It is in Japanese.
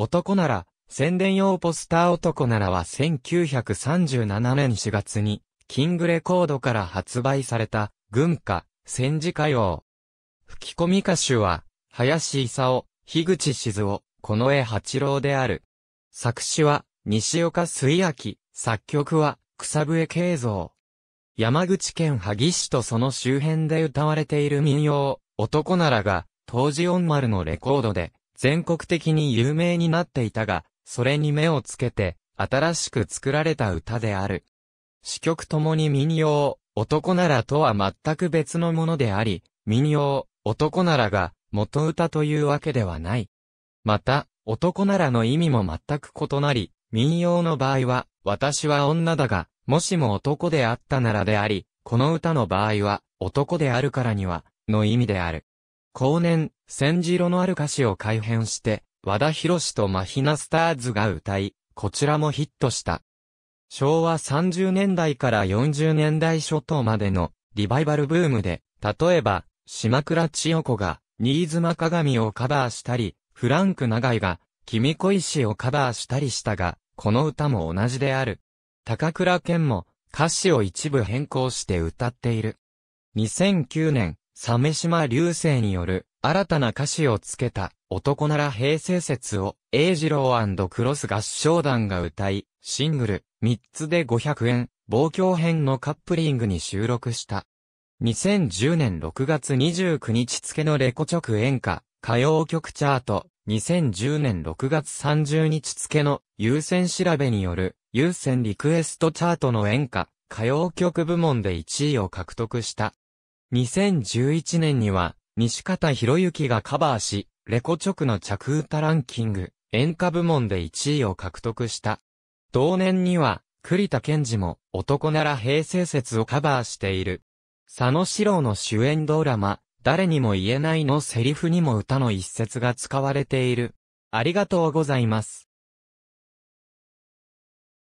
男なら、宣伝用ポスター男ならは1937年4月に、キングレコードから発売された、軍歌、戦時歌謡。吹き込み歌手は、林勲、樋口静夫、近衛八郎である。作詞は、西岡水明、作曲は、草笛慶三。山口県萩市とその周辺で歌われている民謡、男ならが、当時音丸のレコードで、全国的に有名になっていたが、それに目をつけて、新しく作られた歌である。詩曲ともに民謡、男ならとは全く別のものであり、民謡、男ならが元歌というわけではない。また、男ならの意味も全く異なり、民謡の場合は、私は女だが、もしも男であったならであり、この歌の場合は、男であるからには、の意味である。後年、千白のある歌詞を改編して、和田博士とマヒナスターズが歌い、こちらもヒットした。昭和30年代から40年代初頭までのリバイバルブームで、例えば、島倉千代子が、新妻鏡をカバーしたり、フランク長井が、君恋しをカバーしたりしたが、この歌も同じである。高倉健も歌詞を一部変更して歌っている。2009年、サメ島流星による新たな歌詞をつけた男なら平成説を英二郎クロス合唱団が歌い、シングル3つで500円、望郷編のカップリングに収録した。2010年6月29日付のレコ直演歌歌謡曲チャート、2010年6月30日付の優先調べによる優先リクエストチャートの演歌歌謡曲部門で1位を獲得した。2011年には、西方博之がカバーし、レコ直の着歌ランキング、演歌部門で1位を獲得した。同年には、栗田健二も、男なら平成説をカバーしている。佐野史郎の主演ドラマ、誰にも言えないのセリフにも歌の一節が使われている。ありがとうございます。